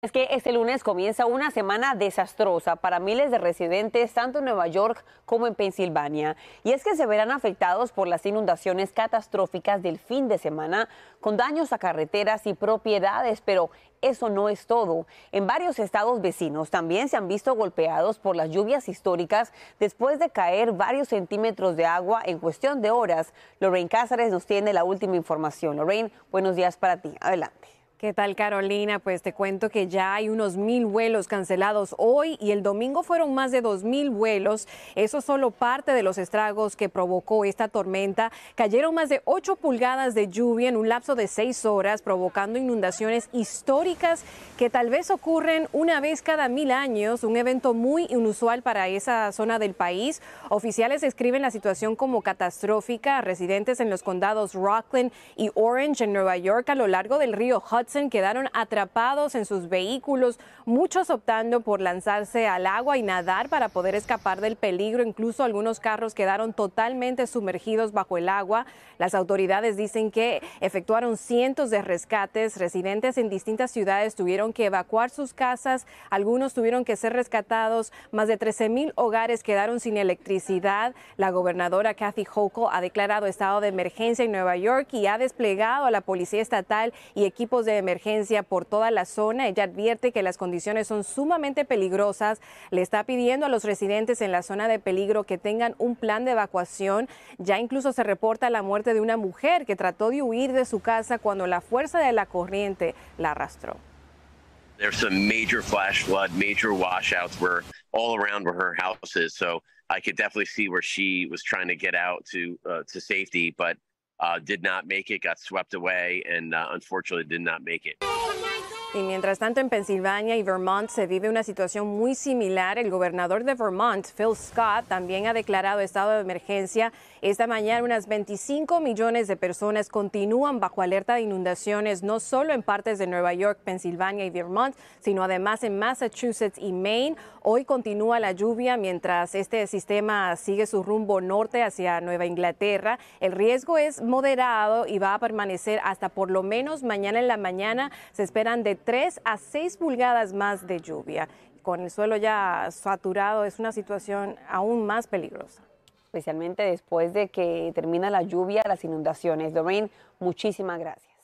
Es que este lunes comienza una semana desastrosa para miles de residentes tanto en Nueva York como en Pensilvania. Y es que se verán afectados por las inundaciones catastróficas del fin de semana, con daños a carreteras y propiedades, pero eso no es todo. En varios estados vecinos también se han visto golpeados por las lluvias históricas después de caer varios centímetros de agua en cuestión de horas. Lorraine Cáceres nos tiene la última información. Lorraine, buenos días para ti. Adelante. ¿Qué tal Carolina? Pues te cuento que ya hay unos mil vuelos cancelados hoy y el domingo fueron más de dos mil vuelos. Eso solo parte de los estragos que provocó esta tormenta. Cayeron más de ocho pulgadas de lluvia en un lapso de seis horas, provocando inundaciones históricas que tal vez ocurren una vez cada mil años, un evento muy inusual para esa zona del país. Oficiales describen la situación como catastrófica. Residentes en los condados Rockland y Orange en Nueva York a lo largo del río Hudson quedaron atrapados en sus vehículos, muchos optando por lanzarse al agua y nadar para poder escapar del peligro. Incluso algunos carros quedaron totalmente sumergidos bajo el agua. Las autoridades dicen que efectuaron cientos de rescates. Residentes en distintas ciudades tuvieron que evacuar sus casas, algunos tuvieron que ser rescatados. Más de 13 mil hogares quedaron sin electricidad. La gobernadora Kathy Hochul ha declarado estado de emergencia en Nueva York y ha desplegado a la policía estatal y equipos de emergencia por toda la zona. Ella advierte que las condiciones son sumamente peligrosas. Le está pidiendo a los residentes en la zona de peligro que tengan un plan de evacuación. Ya incluso se reporta la muerte de una mujer que trató de huir de su casa cuando la fuerza de la corriente la arrastró. she trying out safety, but uh, did not make it, got swept away, and uh, unfortunately did not make it. Oh Y mientras tanto, en Pensilvania y Vermont se vive una situación muy similar. El gobernador de Vermont, Phil Scott, también ha declarado estado de emergencia. Esta mañana, unas 25 millones de personas continúan bajo alerta de inundaciones, no solo en partes de Nueva York, Pensilvania y Vermont, sino además en Massachusetts y Maine. Hoy continúa la lluvia mientras este sistema sigue su rumbo norte hacia Nueva Inglaterra. El riesgo es moderado y va a permanecer hasta por lo menos mañana en la mañana. Se esperan de 3 a 6 pulgadas más de lluvia. Con el suelo ya saturado es una situación aún más peligrosa especialmente después de que termina la lluvia, las inundaciones. Doreen, muchísimas gracias.